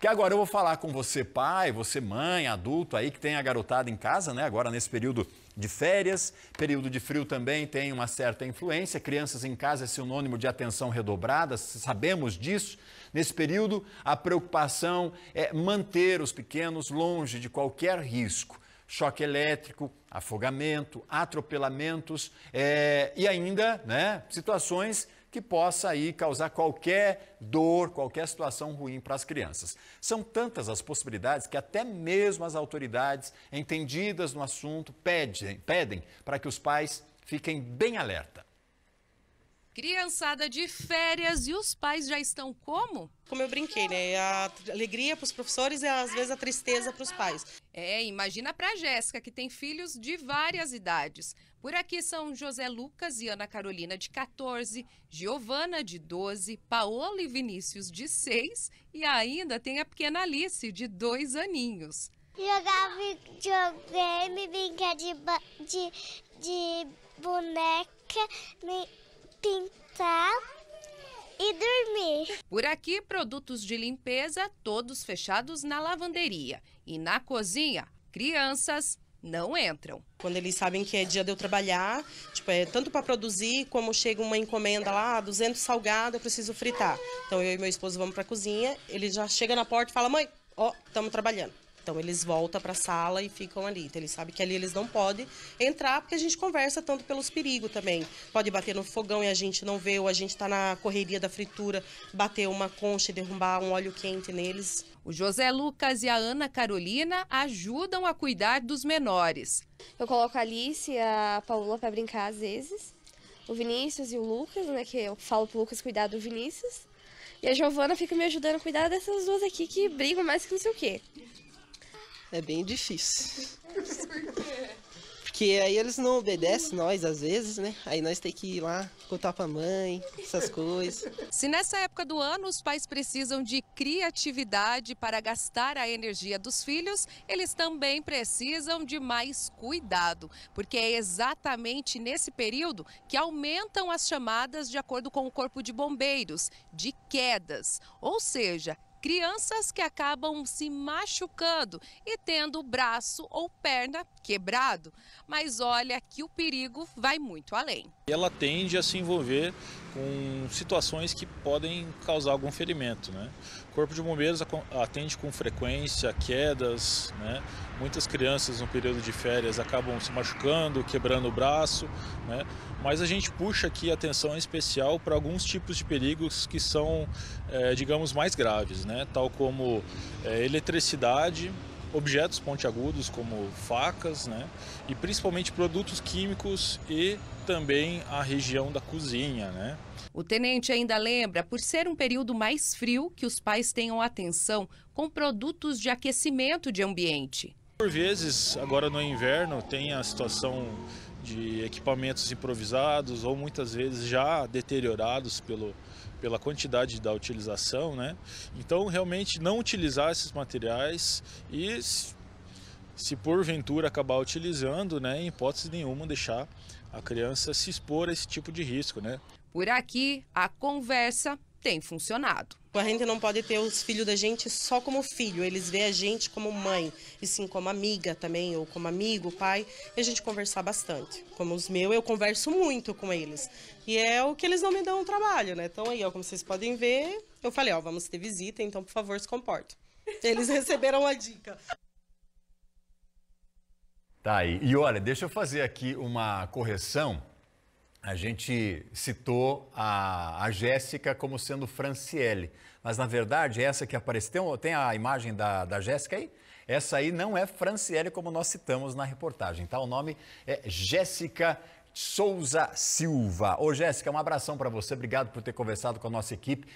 Que agora eu vou falar com você, pai, você, mãe, adulto aí que tem a garotada em casa, né? Agora nesse período de férias, período de frio também tem uma certa influência. Crianças em casa é sinônimo de atenção redobrada, sabemos disso. Nesse período, a preocupação é manter os pequenos longe de qualquer risco choque elétrico, afogamento, atropelamentos é, e ainda né, situações que possa aí causar qualquer dor, qualquer situação ruim para as crianças. São tantas as possibilidades que até mesmo as autoridades entendidas no assunto pedem, pedem para que os pais fiquem bem alerta. Criançada de férias e os pais já estão como? Como eu brinquei, né? A alegria para os professores e às vezes a tristeza para os pais. É, imagina para a Jéssica, que tem filhos de várias idades. Por aqui são José Lucas e Ana Carolina, de 14, Giovana, de 12, Paola e Vinícius, de 6, e ainda tem a pequena Alice, de 2 aninhos. Jogar videogame, brincar de, de, de boneca, me pintar e dormir. Por aqui, produtos de limpeza todos fechados na lavanderia. E na cozinha, crianças não entram. Quando eles sabem que é dia de eu trabalhar, tipo, é tanto para produzir como chega uma encomenda lá, 200 salgado, eu preciso fritar. Então eu e meu esposo vamos para a cozinha, ele já chega na porta e fala: "Mãe, ó, estamos trabalhando". Então eles voltam para a sala e ficam ali. Então eles sabem que ali eles não podem entrar porque a gente conversa tanto pelos perigos também. Pode bater no fogão e a gente não vê, ou a gente está na correria da fritura, bater uma concha e derrubar um óleo quente neles. O José Lucas e a Ana Carolina ajudam a cuidar dos menores. Eu coloco a Alice e a Paula para brincar às vezes. O Vinícius e o Lucas, né? Que eu falo pro Lucas cuidar do Vinícius. E a Giovana fica me ajudando a cuidar dessas duas aqui que brigam mais que não sei o quê. É bem difícil. Por quê? Porque aí eles não obedecem nós às vezes, né? Aí nós tem que ir lá contar pra mãe, essas coisas. Se nessa época do ano os pais precisam de criatividade para gastar a energia dos filhos, eles também precisam de mais cuidado, porque é exatamente nesse período que aumentam as chamadas, de acordo com o Corpo de Bombeiros, de quedas. Ou seja, crianças que acabam se machucando e tendo braço ou perna quebrado. Mas olha que o perigo vai muito além. Ela tende a se envolver com situações que podem causar algum ferimento. Né? O Corpo de Bombeiros atende com frequência quedas, né? muitas crianças no período de férias acabam se machucando, quebrando o braço, né? mas a gente puxa aqui atenção especial para alguns tipos de perigos que são, é, digamos, mais graves. Né? né, tal como é, eletricidade, objetos pontiagudos como facas, né, e principalmente produtos químicos e também a região da cozinha, né. O tenente ainda lembra, por ser um período mais frio, que os pais tenham atenção com produtos de aquecimento de ambiente. Por vezes, agora no inverno, tem a situação de equipamentos improvisados ou muitas vezes já deteriorados pelo, pela quantidade da utilização, né? Então, realmente não utilizar esses materiais e se porventura acabar utilizando, né, em hipótese nenhuma deixar a criança se expor a esse tipo de risco, né? Por aqui a conversa tem funcionado. A gente não pode ter os filhos da gente só como filho, eles veem a gente como mãe, e sim como amiga também, ou como amigo, pai, e a gente conversar bastante. Como os meus, eu converso muito com eles. E é o que eles não me dão trabalho, né? Então aí, ó, como vocês podem ver, eu falei, ó, vamos ter visita, então por favor se comporte. Eles receberam a dica. Tá aí. E olha, deixa eu fazer aqui uma correção a gente citou a, a Jéssica como sendo Franciele, mas na verdade essa que apareceu, tem a imagem da, da Jéssica aí? Essa aí não é Franciele como nós citamos na reportagem, tá? O nome é Jéssica Souza Silva. Ô Jéssica, um abração para você, obrigado por ter conversado com a nossa equipe.